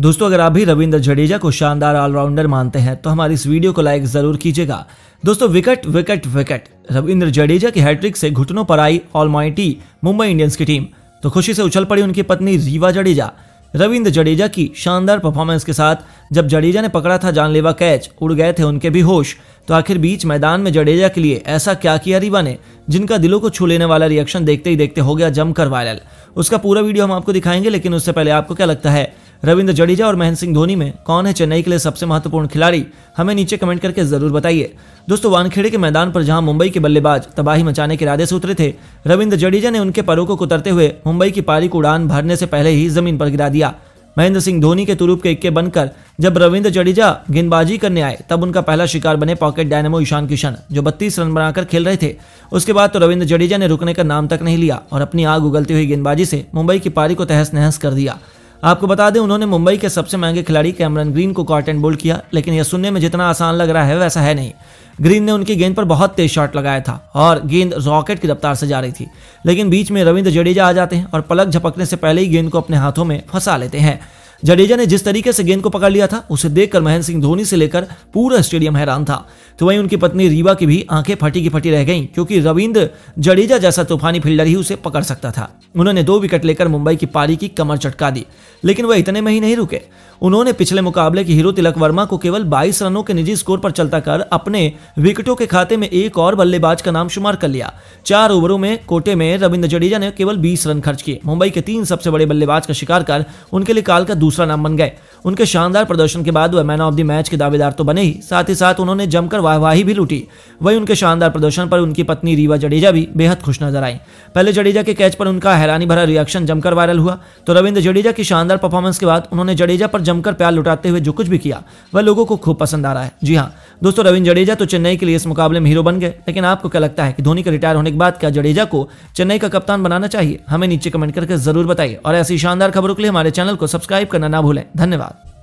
दोस्तों अगर आप भी रविंद्र जडेजा को शानदार ऑलराउंडर मानते हैं तो हमारी इस वीडियो को लाइक जरूर कीजिएगा दोस्तों wicket wicket wicket Ravindra Jadeja की हैट्रिक से घुटनों पर आई ऑल मुंबई इंडियंस की टीम तो खुशी से उछल पड़ी उनकी पत्नी रीवा जडेजा रविंद्र जडेजा की शानदार परफॉर्मेंस के साथ जब जडेजा ने पकड़ा था जानलेवा कैच उड़ गए थे उनके भी होश तो आखिर बीच मैदान में जडेजा के लिए ऐसा क्या किया रीवा ने जिनका दिलों को छू लेने वाला रिएक्शन देखते ही देखते हो गया जमकर वायरल उसका पूरा वीडियो हम आपको दिखाएंगे लेकिन उससे पहले आपको क्या लगता है रविंद्र जडेजा और महेंद्र सिंह धोनी में कौन है चेन्नई के लिए सबसे महत्वपूर्ण खिलाड़ी हमें नीचे कमेंट करके जरूर बताइए दोस्तों वानखेड़े के मैदान पर जहां मुंबई के बल्लेबाज तबाही मचाने के इरादे से उतरे थे रविंद्र जडेजा ने उनके परों को कुतरते हुए मुंबई की पारी को उड़ान भरने से पहले ही जमीन पर गिरा दिया महेंद्र सिंह धोनी के तुरूप के इक्के बनकर जब रविंद्र जडेजा गेंदबाजी करने आए तब उनका पहला शिकार बने पॉकेट डायनेमो ईशान किशन जो 32 रन बनाकर खेल रहे थे उसके बाद तो रविंद्र जडेजा ने रुकने का नाम तक नहीं लिया और अपनी आग उगलती हुई गेंदबाजी से मुंबई की पारी को तहस नहस कर दिया आपको बता दें उन्होंने मुंबई के सबसे महंगे खिलाड़ी कैमरन ग्रीन को कॉट एंड बोल्ड किया लेकिन यह सुनने में जितना आसान लग रहा है वैसा है नहीं ग्रीन ने उनकी गेंद पर बहुत तेज शॉट लगाया था और गेंद रॉकेट की रफ्तार से जा रही थी लेकिन बीच में रविंद्र जडेजा आ जाते हैं और पलक झपकने से पहले ही गेंद को अपने हाथों में फंसा लेते हैं जडेजा ने जिस तरीके से गेंद को पकड़ लिया था उसे देखकर महेंद्र सिंह धोनी से लेकर पूरा स्टेडियम हैरान था तो वहीं उनकी पत्नी रीवा की भी आंखें फटी की फटी रह गईं क्योंकि रविंद्र जडेजा जैसा तूफानी फील्डर ही उसे पकड़ सकता था उन्होंने दो विकेट लेकर मुंबई की पारी की कमर चटका दी लेकिन वह इतने में ही नहीं रुके उन्होंने पिछले मुकाबले के हीरो तिलक वर्मा को केवल 22 रनों के निजी स्कोर पर चलता कर अपने विकेटों के खाते में एक और बल्लेबाज का नाम शुमार कर लिया चार ओवरों में कोटे में रविंद्र जडेजा ने केवल बीस रन खर्च किए मुंबई के तीन सबसे बड़े बल्लेबाज का शिकार कर उनके लिए काल का दूसरा नाम बन गए उनके शानदार प्रदर्शन के बाद वह मैन ऑफ द मैच के दावेदार तो बने ही साथ ही साथ उन्होंने जमकर वाहवाही भी लूटी वहीं उनके शानदार प्रदर्शन पर उनकी पत्नी रीवा जडेजा भी बेहद खुश नजर आई पहले जडेजा के कैच पर उनका हैरानी भरा रिएक्शन जमकर वायरल हुआ तो रविंद्र जडेजा की शानदार परफॉर्मेंस के बाद उन्होंने जडेजा पर जमकर प्यार लुटाते हुए जो कुछ भी किया वह लोगों को खूब पसंद आ रहा है जी हाँ दोस्तों रविंद्र जडेजा तो चेन्नई के लिए इस मुकाबले में हीरो बन गए लेकिन आपको क्या लगता है कि धोनी के रिटायर होने के बाद क्या जडेजा को चेन्नई का कप्तान बनाना चाहिए हमें नीचे कमेंट करके जरूर बताइए और ऐसी शानदार खबरों के लिए हमारे चैनल को सब्सक्राइब करना ना भूलें धन्यवाद